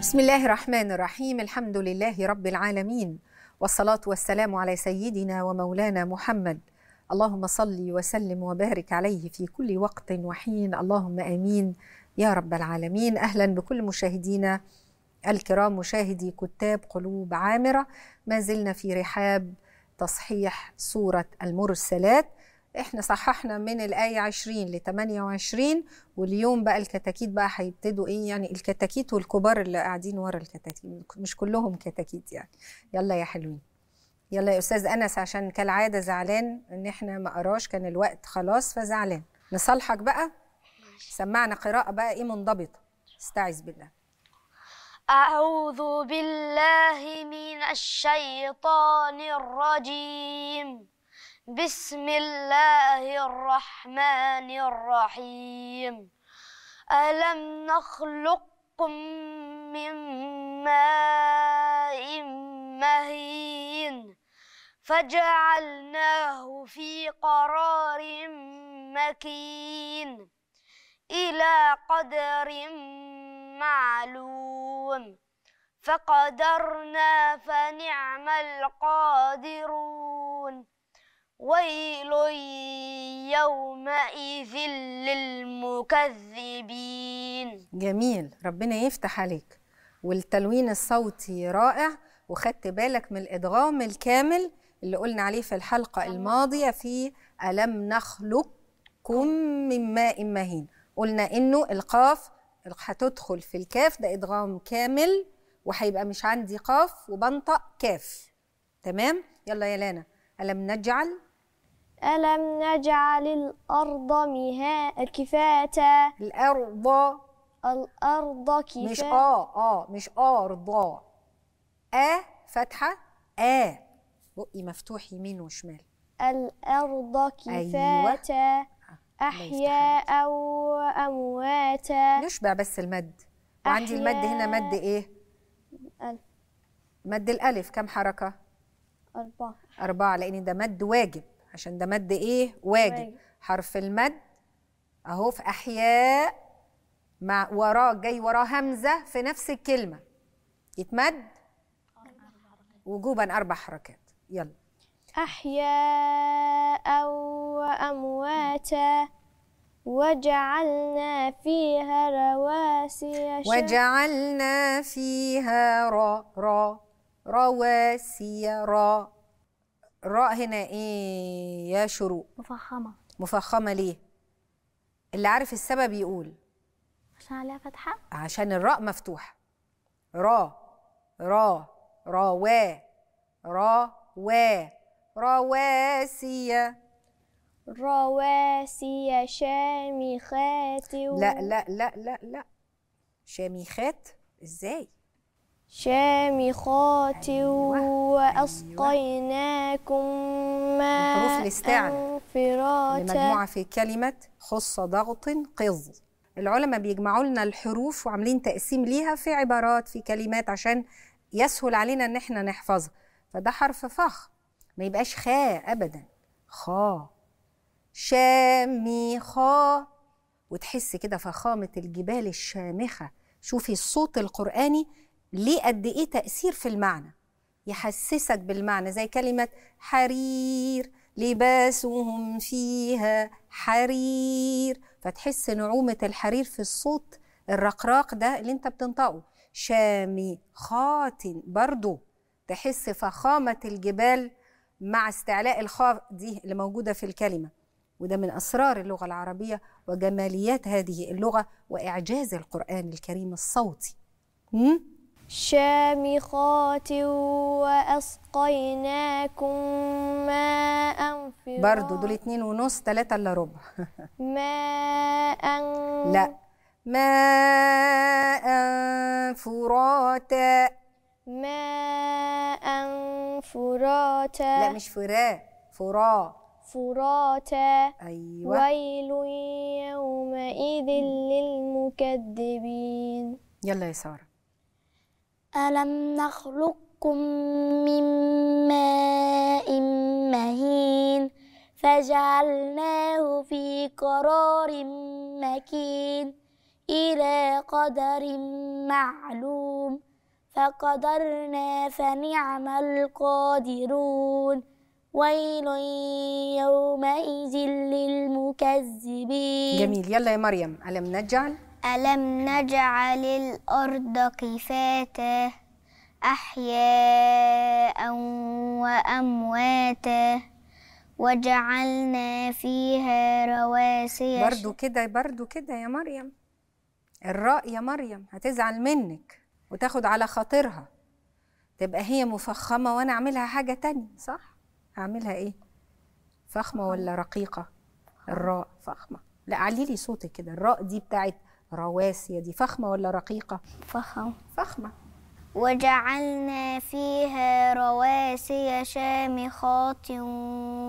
بسم الله الرحمن الرحيم الحمد لله رب العالمين والصلاة والسلام على سيدنا ومولانا محمد اللهم صل وسلم وبارك عليه في كل وقت وحين اللهم آمين يا رب العالمين أهلا بكل مشاهدينا الكرام مشاهدي كتاب قلوب عامرة ما زلنا في رحاب تصحيح سورة المرسلات احنا صححنا من الآية 20 ل 28 واليوم بقى الكتاكيت بقى هيبتدوا ايه يعني الكتاكيت والكبار اللي قاعدين ورا الكتاكيت مش كلهم كتاكيت يعني يلا يا حلوين يلا يا استاذ انس عشان كالعاده زعلان ان احنا ما قراش كان الوقت خلاص فزعلان نصالحك بقى سمعنا قراءه بقى ايه منضبطه استعذ بالله اعوذ بالله من الشيطان الرجيم بسم الله الرحمن الرحيم ألم نخلقكم من ماء مهين فجعلناه في قرار مكين إلى قدر معلوم فقدرنا فنعم القادرون ويل يومئذ للمكذبين جميل ربنا يفتح عليك والتلوين الصوتي رائع وخدت بالك من الادغام الكامل اللي قلنا عليه في الحلقه الماضيه في الم نخلقكم من ماء مهين قلنا انه القاف هتدخل في الكاف ده ادغام كامل وهيبقى مش عندي قاف وبنطق كاف تمام يلا يا لانا الم نجعل ألم نجعل الأرض مها كفاتا الأرض الأرض كفاتا مش آه آه مش أرض آه فتحة آ آه. بقي مفتوح يمين وشمال الأرض أيوة. كفاتا أيوة. أحياء وأمواتا نشبع بس المد وعندي المد هنا مد إيه؟ ألف مد الألف كم حركة؟ أربعة أربعة لأن ده مد واجب عشان ده مد ايه واجب, حرف المد اهو في احياء مع وراه جاي وراه همزه في نفس الكلمه يتمد وجوبا اربع حركات يلا احياء وامواتا وجعلنا فيها رواسي وجعلنا فيها را را رواسي را الراء هنا ايه يا شروق مفخمه مفخمه ليه اللي عارف السبب يقول عشان عليها فتحه عشان الراء مفتوحه را را روا را و رواسية رواسي شامخات و... لا لا لا لا لا شامخات ازاي شامخات وأسقيناكم ماء فراتا مجموعة في كلمة حص ضغط قظ العلماء بيجمعوا لنا الحروف وعاملين تقسيم ليها في عبارات في كلمات عشان يسهل علينا ان احنا نحفظها فده حرف فخ ما يبقاش خاء ابدا خا شامي خا وتحس كده فخامه الجبال الشامخه شوفي الصوت القراني ليه قد ايه تاثير في المعنى يحسسك بالمعنى زي كلمه حرير لباسهم فيها حرير فتحس نعومه الحرير في الصوت الرقراق ده اللي انت بتنطقه شامي شامخات برضو تحس فخامه الجبال مع استعلاء الخاء دي اللي موجوده في الكلمه وده من اسرار اللغه العربيه وجماليات هذه اللغه واعجاز القران الكريم الصوتي شامخات وأسقيناكم ماء فراتا برضو دول اتنين ونص تلاتة إلا ربع ماء لا ماء فراتا ماء فراتا لا مش فراء فراء فراتا أيوة ويل يومئذ للمكذبين يلا يا ساره ألم نخلقكم من ماء مهين فجعلناه في قرار مكين إلى قدر معلوم فقدرنا فنعم القادرون ويل يومئذ للمكذبين جميل يلا يا مريم ألم نجعل ألم نجعل الأرض كفاتا أحياء وأمواتا وجعلنا فيها رواسي برضو كده برضو كده يا مريم الراء يا مريم هتزعل منك وتاخد على خاطرها تبقى هي مفخمة وأنا أعملها حاجة تانية صح؟ أعملها إيه؟ فخمة ولا رقيقة؟ الراء فخمة لا علي لي صوتك كده الراء دي بتاعت رواسي دي فخمة ولا رقيقة؟ فخمة فخمة وجعلنا فيها رواسي شامخات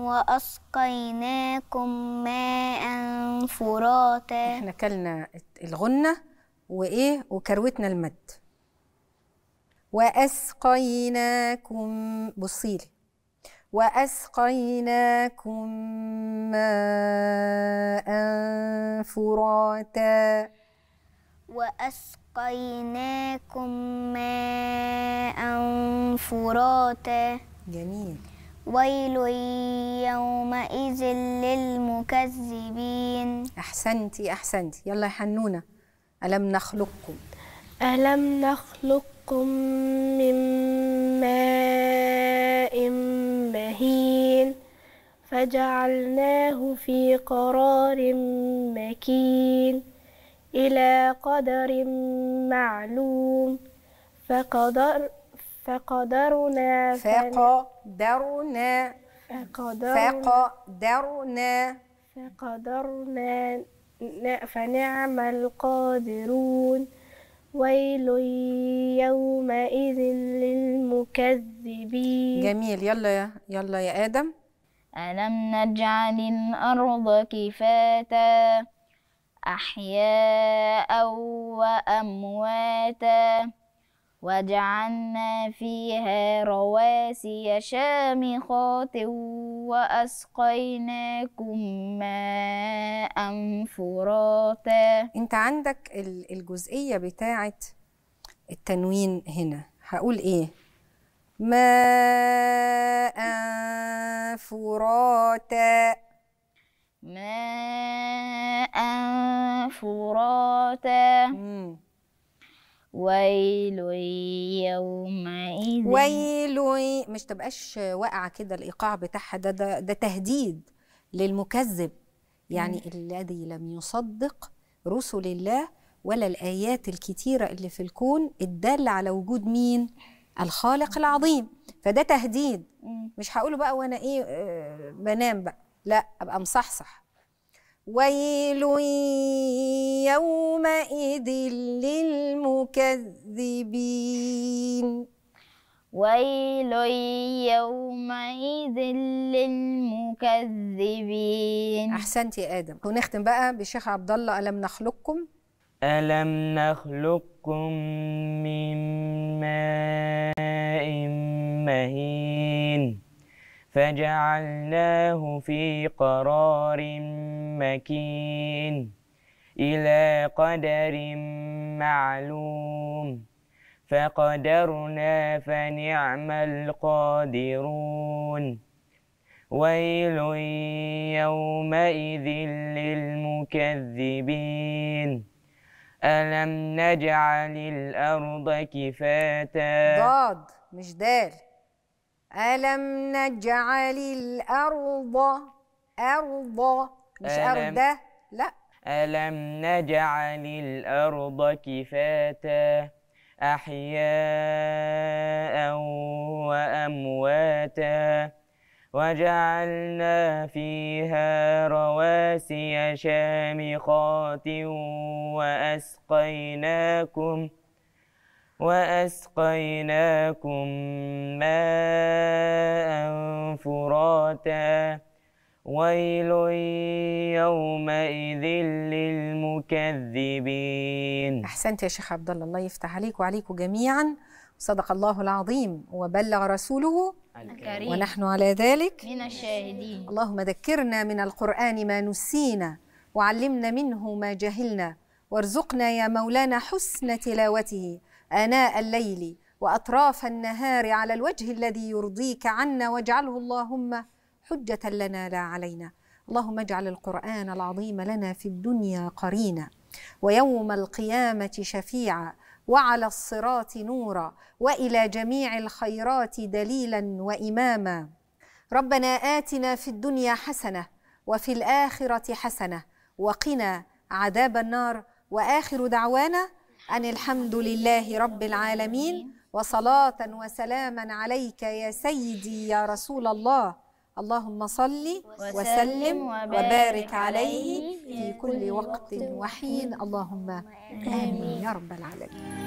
وأسقيناكم ماء فراتا احنا كلنا الغنة وإيه وكروتنا المد وأسقيناكم بصيلي وأسقيناكم ماء فراتا وأسقيناكم ماء فراتا جميل ويل يومئذ للمكذبين أحسنتي أحسنتي يلا يا حنونة ألم نخلقكم ألم نخلقكم من ماء مهين فجعلناه في قرار مكين إلى قدر معلوم فقدر فقدرنا فقدرنا فقدرنا فقدرنا فنعم القادرون ويل يومئذ للمكذبين جميل يلا يا يلا يا آدم ألم نجعل الأرض كفاتا أحياء وأمواتا وجعلنا فيها رواسي شامخات وأسقيناكم ماء فراتا أنت عندك الجزئية بتاعة التنوين هنا هقول إيه ماء فراتا ماء فراتا ويل يومئذ ويل مش تبقاش واقعه كده الايقاع بتاعها ده ده, ده تهديد للمكذب يعني مم. الذي لم يصدق رسل الله ولا الايات الكتيره اللي في الكون الداله على وجود مين الخالق العظيم فده تهديد مش هقوله بقى وانا ايه آه، بنام بقى لا ابقى مصحصح ويل يومئذ للمكذبين ويل يومئذ للمكذبين احسنت يا ادم ونختم بقى بشيخ عبد الله الم نخلقكم ألم نخلقكم من ماء مهين فجعلناه في قرار مكين إلى قدر معلوم فقدرنا فنعم القادرون ويل يومئذ للمكذبين ألم نجعل الأرض كفاتا ضاد مش دال ألم نجعل الأرض أرض مش أرضا لا ألم نجعل الأرض كفاتا أحياء وأمواتا وجعلنا فيها رواسي شامخات وأسقيناكم ۖ وأسقيناكم ماء فراتا ويل يومئذ للمكذبين أحسنت يا شيخ عبد الله الله يفتح عليك وعليكم جميعا صدق الله العظيم وبلغ رسوله الكريم ونحن على ذلك من الشاهدين اللهم ذكرنا من القرآن ما نسينا وعلمنا منه ما جهلنا وارزقنا يا مولانا حسن تلاوته آناء الليل وأطراف النهار على الوجه الذي يرضيك عنا واجعله اللهم حجة لنا لا علينا اللهم اجعل القرآن العظيم لنا في الدنيا قرينا ويوم القيامة شفيعا وعلى الصراط نورا والى جميع الخيرات دليلا واماما ربنا اتنا في الدنيا حسنه وفي الاخره حسنه وقنا عذاب النار واخر دعوانا أن الحمد لله رب العالمين وصلاة وسلاما عليك يا سيدي يا رسول الله اللهم صل وسلم وبارك عليه في كل وقت وحين اللهم آمين يا رب العالمين